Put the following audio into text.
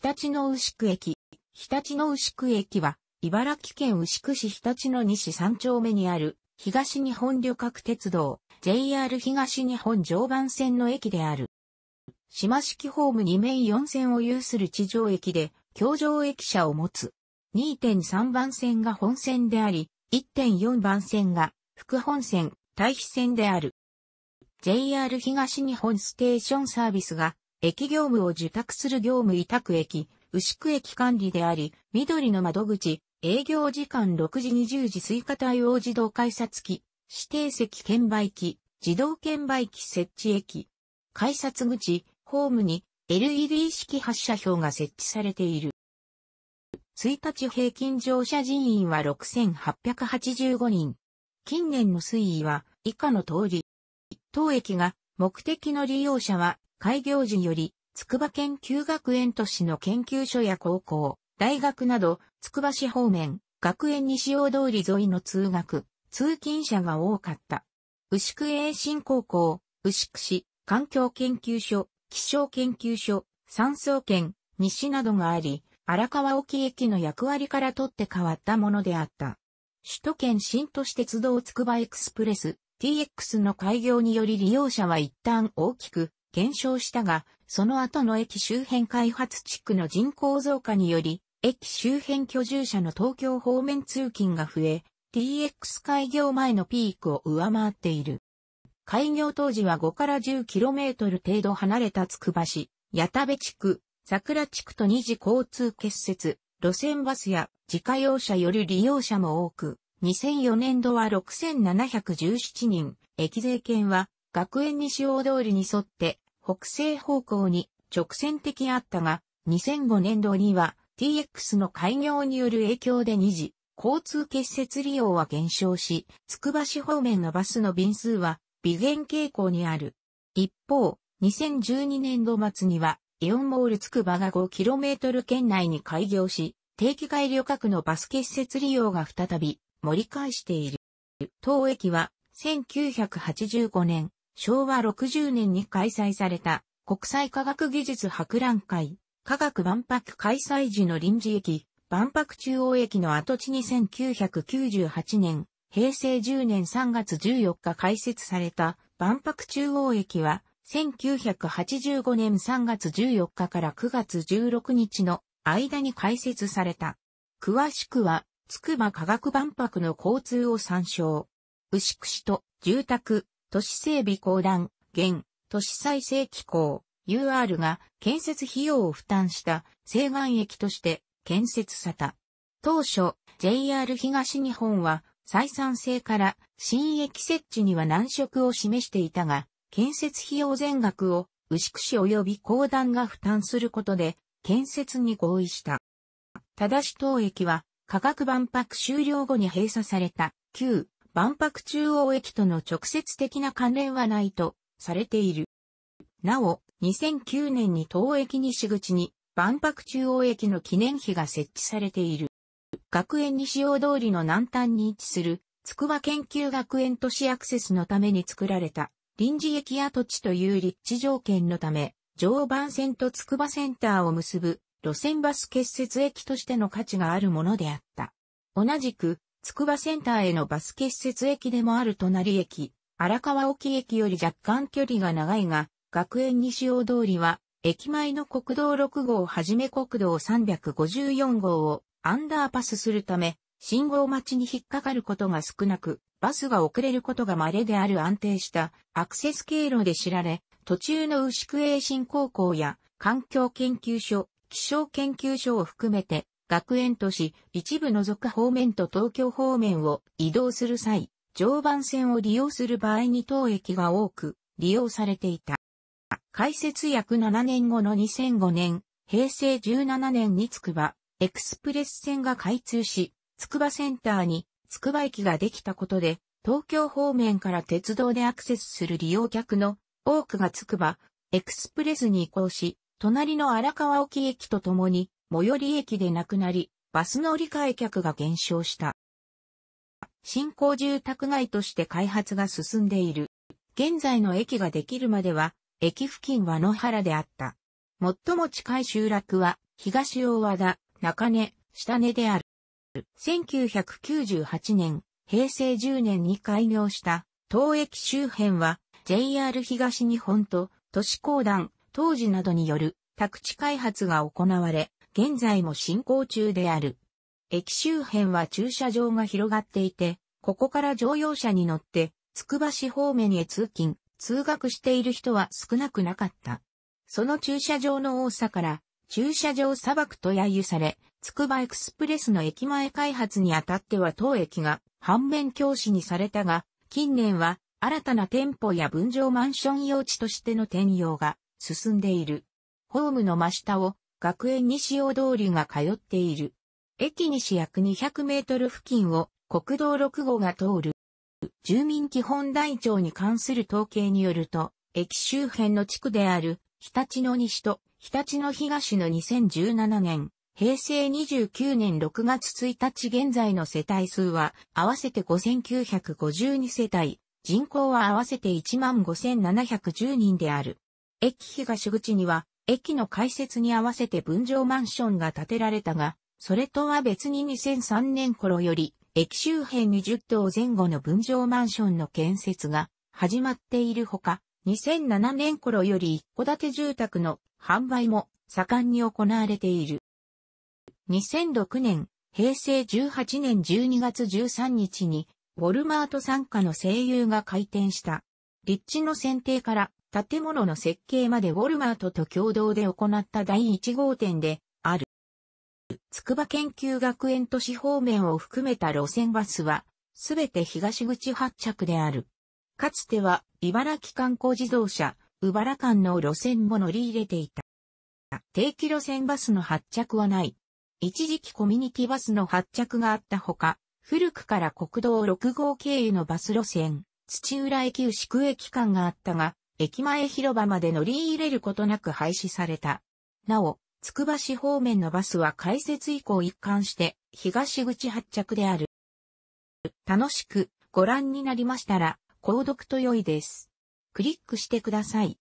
立の牛久駅。立の牛久駅は、茨城県牛久市立の西三丁目にある、東日本旅客鉄道、JR 東日本常磐線の駅である。島式ホーム2面4線を有する地上駅で、橋上駅舎を持つ。2.3番線が本線であり、1.4番線が副本線、対比線である。JR 東日本ステーションサービスが駅業務を受託する業務委託駅、牛久駅管理であり、緑の窓口、営業時間6時20時追加対応自動改札機、指定席券売機、自動券売機設置駅。改札口、ホームに LED 式発射表が設置されている。1日平均乗車人員は6885人。近年の推移は以下の通り。当駅が目的の利用者は開業時より、筑波研究学園都市の研究所や高校、大学など、筑波市方面、学園西大通り沿いの通学、通勤者が多かった。牛久栄新高校、牛久市、環境研究所、気象研究所、産総研、西などがあり、荒川沖駅の役割から取って変わったものであった。首都圏新都市鉄道筑波エクスプレス TX の開業により利用者は一旦大きく減少したが、その後の駅周辺開発地区の人口増加により、駅周辺居住者の東京方面通勤が増え、TX 開業前のピークを上回っている。開業当時は5から 10km 程度離れたつくば市、矢田部地区、桜地区と二次交通結節、路線バスや自家用車より利用者も多く、2004年度は6717人、駅税券は学園西大通りに沿って北西方向に直線的あったが、2005年度には TX の開業による影響で2時、交通結節利用は減少し、つくば市方面のバスの便数は微減傾向にある。一方、2012年度末には、イオンモールつくばが 5km 圏内に開業し、定期外旅客のバス結節利用が再び盛り返している。当駅は1985年昭和60年に開催された国際科学技術博覧会、科学万博開催時の臨時駅、万博中央駅の跡地に1998年、平成10年3月14日開設された万博中央駅は、1985年3月14日から9月16日の間に開設された。詳しくは、つくば科学万博の交通を参照。牛久市と住宅、都市整備公団、現、都市再生機構、UR が建設費用を負担した西岸駅として建設された。当初、JR 東日本は採算性から新駅設置には難色を示していたが、建設費用全額を牛久市及び公団が負担することで建設に合意した。ただし当駅は価格万博終了後に閉鎖された旧万博中央駅との直接的な関連はないとされている。なお、2009年に東駅西口に万博中央駅の記念碑が設置されている。学園西大通りの南端に位置する、筑波研究学園都市アクセスのために作られた臨時駅跡地という立地条件のため、常磐線と筑波センターを結ぶ路線バス結節駅としての価値があるものであった。同じく、筑波センターへのバスケ施設駅でもある隣駅、荒川沖駅より若干距離が長いが、学園西大通りは、駅前の国道6号をはじめ国道354号をアンダーパスするため、信号待ちに引っかかることが少なく、バスが遅れることが稀である安定したアクセス経路で知られ、途中の牛久栄新高校や環境研究所、気象研究所を含めて学園都市、一部除く方面と東京方面を移動する際、常磐線を利用する場合に当駅が多く利用されていた。開設約7年後の2005年、平成17年につくば、エクスプレス線が開通し、つくばセンターにつくば駅ができたことで、東京方面から鉄道でアクセスする利用客の多くがつくば、エクスプレスに移行し、隣の荒川沖駅とともに最寄り駅でなくなり、バス乗り換え客が減少した。新興住宅街として開発が進んでいる。現在の駅ができるまでは、駅付近は野原であった。最も近い集落は、東大和田、中根、下根である。1998年、平成10年に開業した当駅周辺は JR 東日本と都市公団、当時などによる宅地開発が行われ、現在も進行中である。駅周辺は駐車場が広がっていて、ここから乗用車に乗って、つくば市方面へ通勤、通学している人は少なくなかった。その駐車場の多さから、駐車場砂漠と揶揄され、つくばエクスプレスの駅前開発にあたっては当駅が反面教師にされたが、近年は新たな店舗や分譲マンション用地としての転用が進んでいる。ホームの真下を学園西大通りが通っている。駅西約200メートル付近を国道6号が通る。住民基本台帳に関する統計によると、駅周辺の地区である、日立の西と日立の東の2017年、平成29年6月1日現在の世帯数は合わせて5952世帯、人口は合わせて15,710人である。駅東口には駅の開設に合わせて分譲マンションが建てられたが、それとは別に2003年頃より、駅周辺2 0棟前後の分譲マンションの建設が始まっているほか、2007年頃より一戸建て住宅の販売も盛んに行われている。2006年、平成18年12月13日に、ウォルマート参加の声優が開店した。立地の選定から建物の設計までウォルマートと共同で行った第1号店である。筑波研究学園都市方面を含めた路線バスは、すべて東口発着である。かつては、茨城観光自動車、茨間の路線も乗り入れていた。定期路線バスの発着はない。一時期コミュニティバスの発着があったほか、古くから国道6号経由のバス路線、土浦駅牛久駅間があったが、駅前広場まで乗り入れることなく廃止された。なお、つくば市方面のバスは開設以降一貫して東口発着である。楽しくご覧になりましたら、購読と良いです。クリックしてください。